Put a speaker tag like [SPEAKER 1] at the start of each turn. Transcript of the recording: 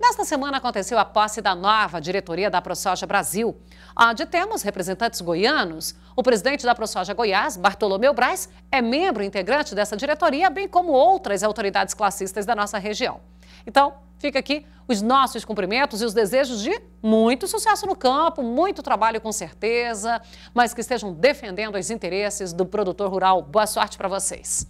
[SPEAKER 1] Nesta semana aconteceu a posse da nova diretoria da ProSoja Brasil, onde temos representantes goianos. O presidente da ProSoja Goiás, Bartolomeu Braz, é membro integrante dessa diretoria, bem como outras autoridades classistas da nossa região. Então, fica aqui os nossos cumprimentos e os desejos de muito sucesso no campo, muito trabalho com certeza, mas que estejam defendendo os interesses do produtor rural. Boa sorte para vocês.